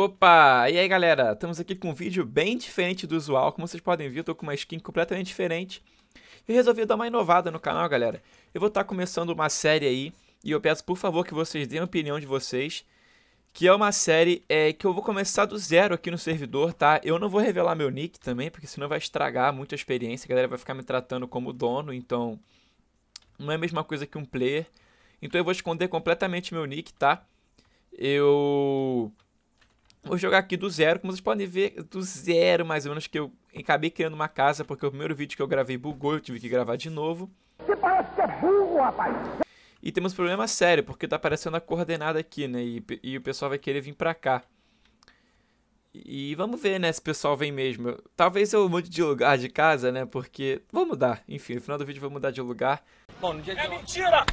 Opa! E aí galera, estamos aqui com um vídeo bem diferente do usual, como vocês podem ver, eu tô com uma skin completamente diferente. E resolvi dar uma inovada no canal, galera. Eu vou estar tá começando uma série aí, e eu peço por favor que vocês deem a opinião de vocês, que é uma série é, que eu vou começar do zero aqui no servidor, tá? Eu não vou revelar meu nick também, porque senão vai estragar muito a experiência, a galera vai ficar me tratando como dono, então não é a mesma coisa que um player. Então eu vou esconder completamente meu nick, tá? Eu Vou jogar aqui do zero, como vocês podem ver, do zero mais ou menos, que eu acabei criando uma casa, porque o primeiro vídeo que eu gravei bugou, eu tive que gravar de novo. Você parece que é burro, rapaz! E temos um problema sério, porque tá aparecendo a coordenada aqui, né, e, e o pessoal vai querer vir pra cá. E vamos ver, né, se o pessoal vem mesmo. Talvez eu mude de lugar de casa, né, porque... Vou mudar, enfim, no final do vídeo eu vou mudar de lugar. Bom, no dia de... É mentira!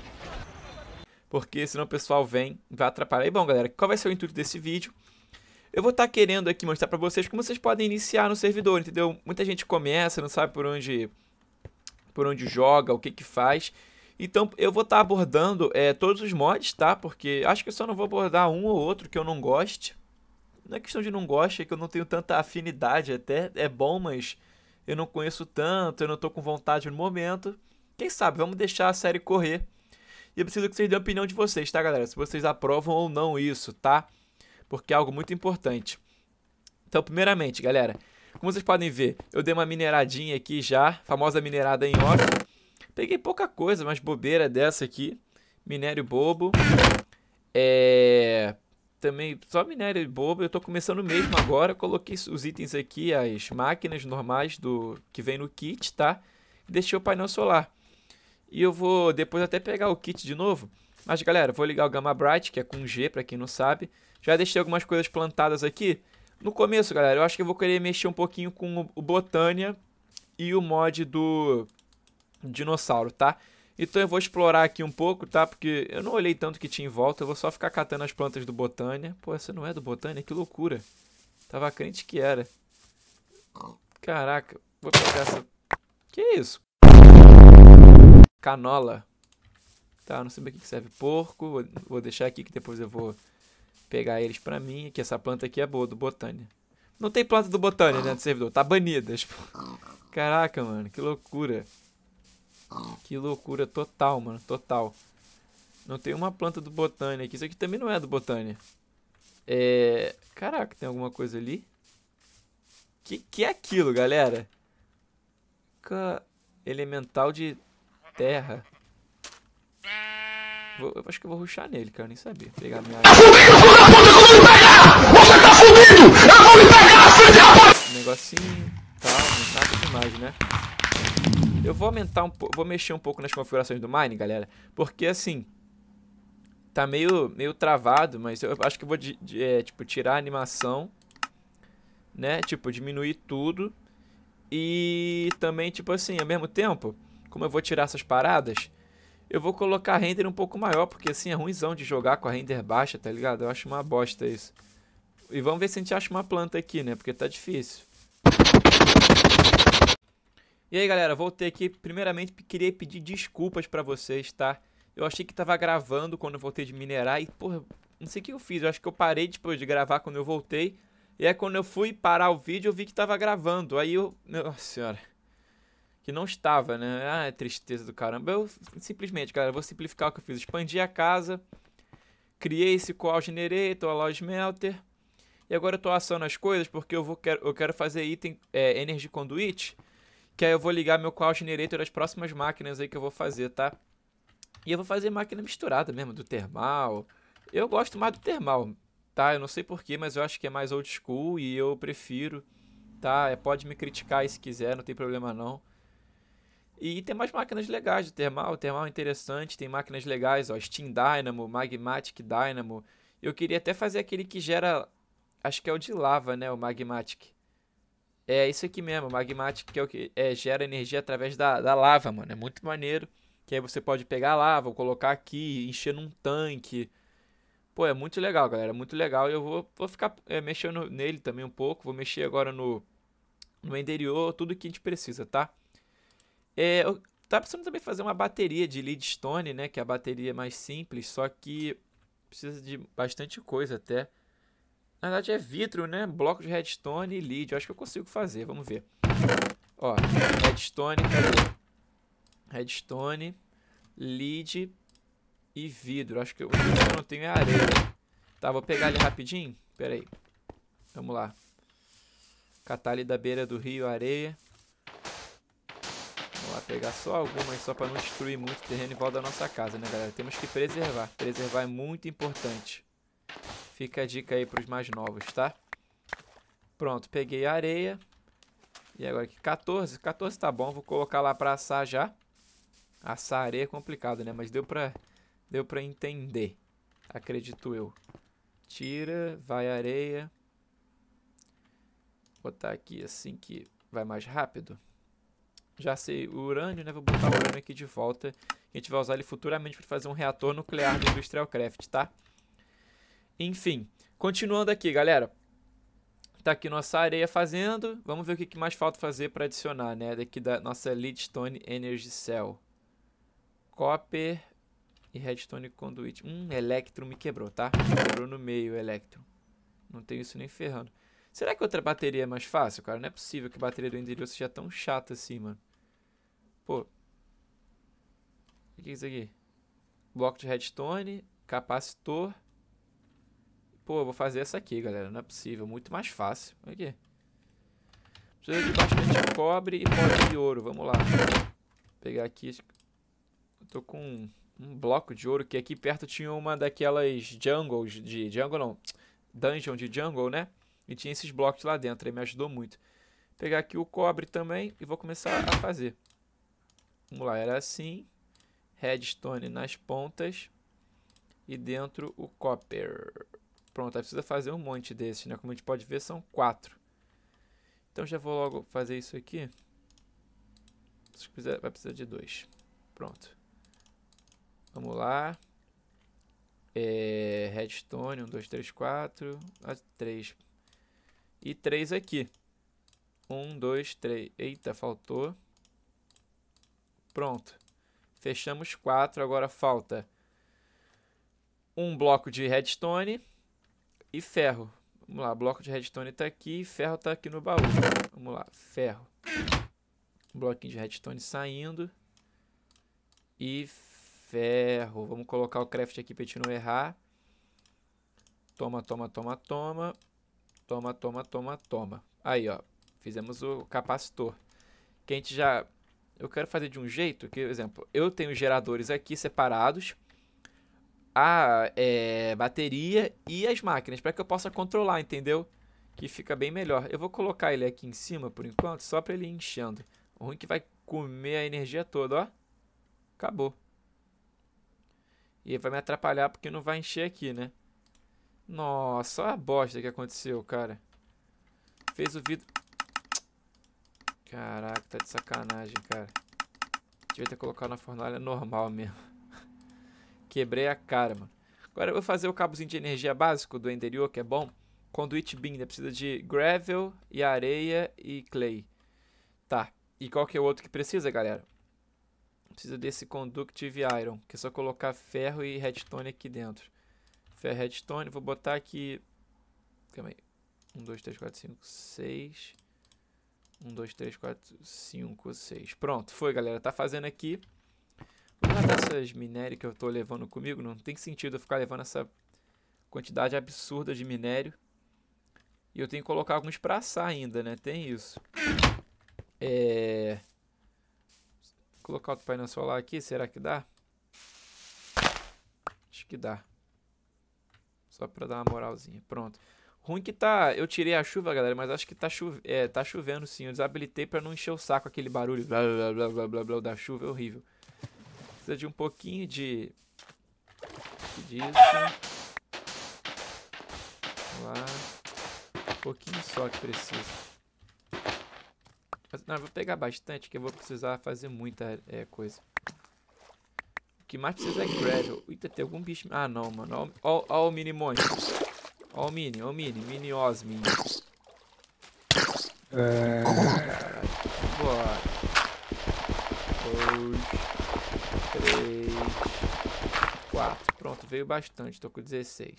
Porque senão o pessoal vem, vai atrapalhar. E bom, galera, qual vai ser o intuito desse vídeo? Eu vou estar tá querendo aqui mostrar para vocês como vocês podem iniciar no servidor, entendeu? Muita gente começa, não sabe por onde, por onde joga, o que que faz. Então eu vou estar tá abordando é, todos os mods, tá? Porque acho que eu só não vou abordar um ou outro que eu não goste. Não é questão de não goste, é que eu não tenho tanta afinidade até. É bom, mas eu não conheço tanto, eu não estou com vontade no momento. Quem sabe, vamos deixar a série correr. E eu preciso que vocês dêem a opinião de vocês, tá, galera? Se vocês aprovam ou não isso, tá? porque é algo muito importante. Então, primeiramente, galera, como vocês podem ver, eu dei uma mineradinha aqui já, famosa minerada em off. Peguei pouca coisa, mas bobeira dessa aqui. Minério bobo. É... Também só minério bobo. Eu estou começando mesmo agora. Coloquei os itens aqui, as máquinas normais do que vem no kit, tá? Deixei o painel solar. E eu vou depois até pegar o kit de novo mas galera, vou ligar o Gamma Bright, que é com G, para quem não sabe. Já deixei algumas coisas plantadas aqui. No começo, galera, eu acho que eu vou querer mexer um pouquinho com o Botânia e o mod do dinossauro, tá? Então eu vou explorar aqui um pouco, tá? Porque eu não olhei tanto que tinha em volta, eu vou só ficar catando as plantas do Botânia. Pô, essa não é do Botânia? Que loucura. Tava crente que era. Caraca, vou pegar essa... Que isso? Canola. Tá, não sei bem o que serve porco. Vou, vou deixar aqui que depois eu vou pegar eles pra mim. Que essa planta aqui é boa, do Botânia. Não tem planta do Botânia, dentro né, do servidor. Tá banida. Tipo. Caraca, mano, que loucura. Que loucura total, mano, total. Não tem uma planta do Botânia aqui. Isso aqui também não é do Botânia. É... Caraca, tem alguma coisa ali? Que que é aquilo, galera? Elemental de terra. Vou, eu acho que eu vou ruxar nele, cara. nem sabia. Pegar minha. Tá fudido, filho da puta! Eu vou me pegar! Você tá fudido! Eu vou me pegar, filho da Um negocinho. Tá, nada demais, né? Eu vou aumentar um pouco. Vou mexer um pouco nas configurações do Mine, galera. Porque assim. Tá meio, meio travado, mas eu acho que eu vou de, de, é, tipo, tirar a animação. Né? Tipo, diminuir tudo. E também, tipo assim, ao mesmo tempo, como eu vou tirar essas paradas, eu vou colocar render um pouco maior, porque assim é ruimzão de jogar com a render baixa, tá ligado? Eu acho uma bosta isso. E vamos ver se a gente acha uma planta aqui, né? Porque tá difícil. E aí, galera, voltei aqui. Primeiramente, queria pedir desculpas pra vocês, tá? Eu achei que tava gravando quando eu voltei de minerar e, porra, não sei o que eu fiz. Eu acho que eu parei depois de gravar quando eu voltei. E aí, quando eu fui parar o vídeo, eu vi que tava gravando. Aí eu... Nossa senhora que não estava, né? Ah, é tristeza do caramba. Eu simplesmente, galera, vou simplificar o que eu fiz. Expandi a casa, criei esse call generator, allow smelter. E agora eu estou assando as coisas porque eu, vou, quero, eu quero fazer item é, energy conduit. Que aí eu vou ligar meu call generator às próximas máquinas aí que eu vou fazer, tá? E eu vou fazer máquina misturada mesmo, do termal. Eu gosto mais do termal, tá? Eu não sei porquê, mas eu acho que é mais old school e eu prefiro, tá? É, pode me criticar aí se quiser, não tem problema não. E tem mais máquinas legais de termal, termal é interessante, tem máquinas legais, ó, Steam Dynamo, Magmatic Dynamo. Eu queria até fazer aquele que gera, acho que é o de lava, né, o Magmatic. É isso aqui mesmo, Magmatic, que é o que é, gera energia através da, da lava, mano, é muito maneiro. Que aí você pode pegar a lava, colocar aqui, encher num tanque. Pô, é muito legal, galera, é muito legal. Eu vou, vou ficar é, mexendo nele também um pouco, vou mexer agora no, no interior, tudo que a gente precisa, Tá? É, eu tava também fazer uma bateria de Leadstone, né? Que é a bateria mais simples, só que precisa de bastante coisa até. Na verdade é vidro, né? Bloco de redstone e lead. Eu acho que eu consigo fazer, vamos ver. Ó, redstone, Redstone, lead e vidro. Acho que eu, eu não tenho é areia. Tá, vou pegar ele rapidinho. Pera aí. Vamos lá. Catar ali da beira do rio, areia pegar só algumas só para não destruir muito o terreno em volta da nossa casa, né, galera? Temos que preservar. Preservar é muito importante. Fica a dica aí para os mais novos, tá? Pronto, peguei a areia. E agora aqui, 14. 14 tá bom, vou colocar lá para assar já. Assar areia é complicado, né? Mas deu para deu pra entender, acredito eu. Tira, vai areia. Vou botar aqui assim que vai mais rápido. Já sei o urânio, né? Vou botar o urânio aqui de volta. A gente vai usar ele futuramente para fazer um reator nuclear do Industrial Craft, tá? Enfim, continuando aqui, galera. Tá aqui nossa areia fazendo. Vamos ver o que mais falta fazer para adicionar, né? Daqui da nossa Leadstone Energy Cell. Copper e Redstone Conduit. Hum, Electrum me quebrou, tá? Me quebrou no meio o Electrum. Não tenho isso nem ferrando. Será que outra bateria é mais fácil, cara? Não é possível que a bateria do Enderio seja tão chata assim, mano. Pô. O que é isso aqui? Bloco de redstone, capacitor. Pô, eu vou fazer essa aqui, galera. Não é possível. Muito mais fácil. Olha aqui. Precisa de bastante cobre e pó de ouro. Vamos lá. Vou pegar aqui. Eu tô com um, um bloco de ouro que aqui perto tinha uma daquelas jungles de... Jungle não. Dungeon de jungle, né? E tinha esses blocos lá dentro, aí me ajudou muito. Vou pegar aqui o cobre também e vou começar a fazer. Vamos lá, era assim. Redstone nas pontas. E dentro o copper. Pronto, aí precisa fazer um monte desses, né? Como a gente pode ver, são quatro. Então já vou logo fazer isso aqui. Se quiser, vai precisar de dois. Pronto. Vamos lá. É, redstone, 1, 2, 3, 4. 3. E 3 aqui. 1, 2, 3. Eita, faltou. Pronto. Fechamos 4. Agora falta um bloco de redstone e ferro. Vamos lá, bloco de redstone está aqui e ferro está aqui no baú. Vamos lá, ferro. Um bloquinho de redstone saindo. E ferro. Vamos colocar o craft aqui para a gente não errar. Toma, toma, toma, toma. Toma, toma, toma, toma. Aí, ó. Fizemos o capacitor. Que a gente já... Eu quero fazer de um jeito que, por exemplo, eu tenho geradores aqui separados. A é, bateria e as máquinas. para que eu possa controlar, entendeu? Que fica bem melhor. Eu vou colocar ele aqui em cima, por enquanto, só para ele ir enchendo. O ruim é que vai comer a energia toda, ó. Acabou. E vai me atrapalhar porque não vai encher aqui, né? Nossa, olha a bosta que aconteceu, cara. Fez o vidro... Caraca, tá de sacanagem, cara. Devia ter colocado na fornalha normal mesmo. Quebrei a cara, mano. Agora eu vou fazer o cabozinho de energia básico do interior, que é bom. Conduit Beam, né? Precisa de gravel e areia e clay. Tá. E qual que é o outro que precisa, galera? Precisa desse Conductive Iron, que é só colocar ferro e redstone aqui dentro. Ferro redstone, vou botar aqui... Calma aí. 1, 2, 3, 4, 5, 6... 1, 2, 3, 4, 5, 6. Pronto, foi, galera. Tá fazendo aqui. Vou matar essas minérios que eu tô levando comigo. Não tem sentido eu ficar levando essa quantidade absurda de minério. E eu tenho que colocar alguns pra assar ainda, né? Tem isso. É... Vou colocar outro painel solar aqui. Será que dá? Acho que dá. Só pra dar uma moralzinha. Pronto. Ruim que tá. Eu tirei a chuva, galera, mas acho que tá, cho... é, tá chovendo sim. Eu desabilitei pra não encher o saco aquele barulho blá blá blá blá blá, blá da chuva. É horrível. Precisa de um pouquinho de. Disso. Vamos lá. Um pouquinho só que precisa. não, eu vou pegar bastante, que eu vou precisar fazer muita é, coisa. O que mais precisa é gravel. Eita, tem algum bicho... Ah, não, mano. Ó, ó, ó o mini monstro. Ó o mini, ó o mini. Mini os mini. É... Bora. Dois. Três. Quatro. Pronto, veio bastante. Tô com 16.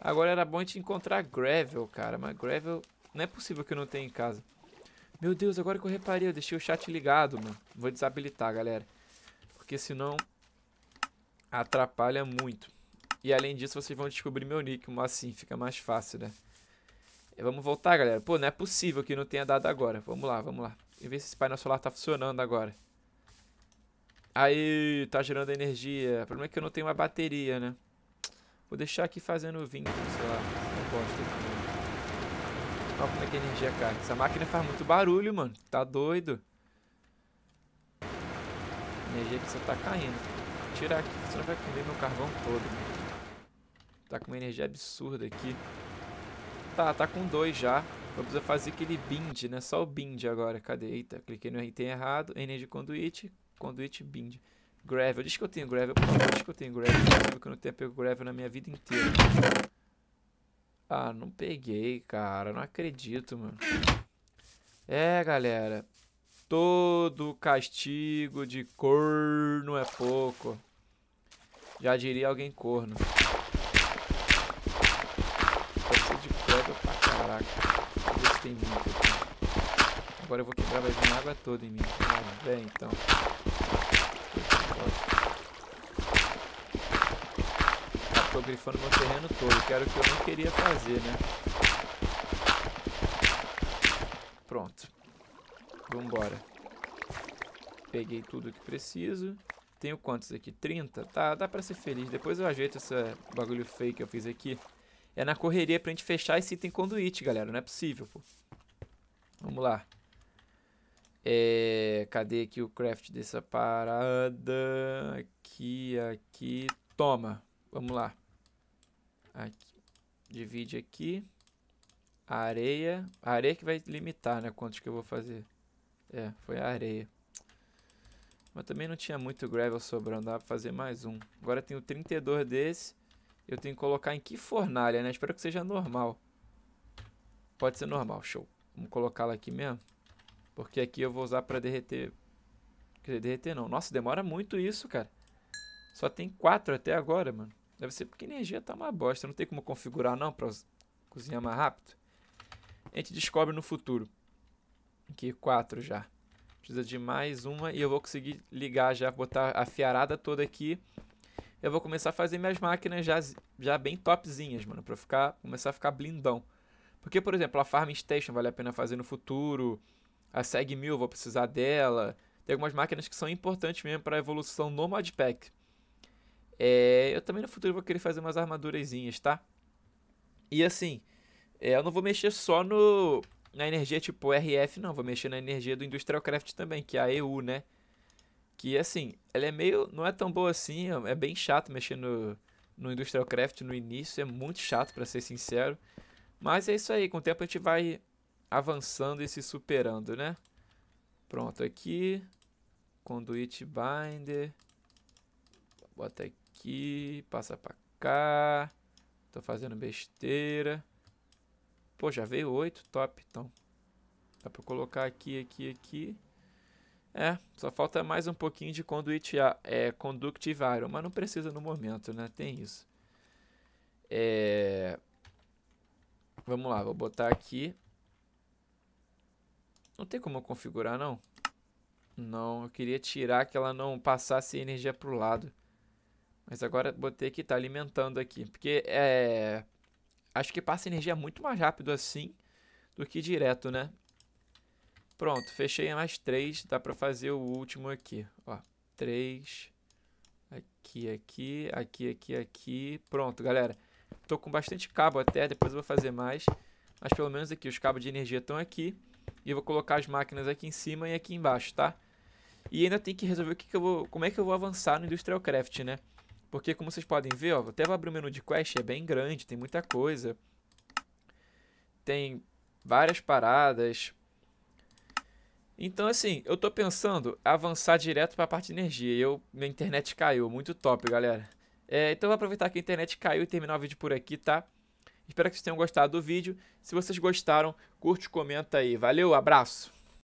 Agora era bom a gente encontrar gravel, cara. Mas gravel... Não é possível que eu não tenha em casa. Meu Deus, agora que eu reparei, eu deixei o chat ligado, mano. Vou desabilitar, galera. Porque senão atrapalha muito. E além disso, vocês vão descobrir meu nick, mas assim fica mais fácil, né? Vamos voltar, galera. Pô, não é possível que não tenha dado agora. Vamos lá, vamos lá. E ver se esse painel solar tá funcionando agora. Aí, tá gerando energia. O problema é que eu não tenho uma bateria, né? Vou deixar aqui fazendo 20, sei lá. Não posso Olha como é que a energia cai. Essa máquina faz muito barulho, mano. Tá doido. A energia que só tá caindo tirar aqui, senão vai comer meu carvão todo. Tá com uma energia absurda aqui. Tá, tá com dois já. vamos fazer aquele bind, né? Só o bind agora. Cadê? Eita, cliquei no item errado. Energy Conduit, Conduit Bind. Gravel. Diz que eu tenho Gravel. Diz que eu tenho Gravel. Porque eu não tenho pego Gravel na minha vida inteira. Ah, não peguei, cara. Não acredito, mano. É, galera. Todo castigo de corno é pouco. Já diria alguém corno. Preciso de pedra pra caraca. ver se tem muito aqui. Agora eu vou quebrar, mais uma água toda em mim. Ah, é, então. tô tá grifando meu terreno todo, que era o que eu não queria fazer, né? Vambora. Peguei tudo que preciso. Tenho quantos aqui? 30? Tá, dá pra ser feliz. Depois eu ajeito esse bagulho fake que eu fiz aqui. É na correria pra gente fechar esse item conduíte, galera. Não é possível, pô. Vamos lá. É... Cadê aqui o craft dessa parada? Aqui, aqui. Toma. Vamos lá. Aqui. Divide aqui. A areia. A areia que vai limitar, né? Quantos que eu vou fazer. É, foi a areia. Mas também não tinha muito gravel sobrando, dá pra fazer mais um. Agora tenho 32 desse. Eu tenho que colocar em que fornalha, né? Espero que seja normal. Pode ser normal, show. Vamos colocá-la aqui mesmo. Porque aqui eu vou usar pra derreter... Quer dizer, derreter não. Nossa, demora muito isso, cara. Só tem quatro até agora, mano. Deve ser porque a energia tá uma bosta. Não tem como configurar não pra cozinhar mais rápido. A gente descobre no futuro. Aqui, quatro já. Precisa de mais uma e eu vou conseguir ligar já, botar a fiarada toda aqui. Eu vou começar a fazer minhas máquinas já, já bem topzinhas, mano, pra ficar, começar a ficar blindão. Porque, por exemplo, a Farm Station vale a pena fazer no futuro, a Seg 1000 vou precisar dela. Tem algumas máquinas que são importantes mesmo para evolução no modpack. É, eu também no futuro vou querer fazer umas armadurezinhas tá? E assim, é, eu não vou mexer só no na energia tipo RF, não, vou mexer na energia do Industrial Craft também, que é a EU, né? Que assim, ela é meio. não é tão boa assim, é, é bem chato mexer no, no Industrial Craft no início, é muito chato para ser sincero. Mas é isso aí, com o tempo a gente vai avançando e se superando, né? Pronto, aqui. Conduit Binder. Bota aqui, passa pra cá. Tô fazendo besteira. Pô, já veio 8, top, então. Dá pra colocar aqui, aqui, aqui. É, só falta mais um pouquinho de conduit, é, conductive iron, mas não precisa no momento, né? Tem isso. É... Vamos lá, vou botar aqui. Não tem como eu configurar, não? Não, eu queria tirar que ela não passasse energia pro lado. Mas agora botei que está alimentando aqui. Porque é... Acho que passa energia muito mais rápido assim do que direto, né? Pronto, fechei mais três. Dá pra fazer o último aqui. Ó, três. Aqui, aqui, aqui, aqui, aqui. Pronto, galera. Tô com bastante cabo até, depois eu vou fazer mais. Mas pelo menos aqui, os cabos de energia estão aqui. E eu vou colocar as máquinas aqui em cima e aqui embaixo, tá? E ainda tem que resolver o que, que eu vou, como é que eu vou avançar no Industrial Craft, né? Porque como vocês podem ver, ó, até vou abrir o menu de quest, é bem grande, tem muita coisa. Tem várias paradas. Então, assim, eu tô pensando avançar direto para a parte de energia. Eu, minha internet caiu, muito top, galera. É, então, vou aproveitar que a internet caiu e terminar o vídeo por aqui, tá? Espero que vocês tenham gostado do vídeo. Se vocês gostaram, curte, comenta aí. Valeu, abraço!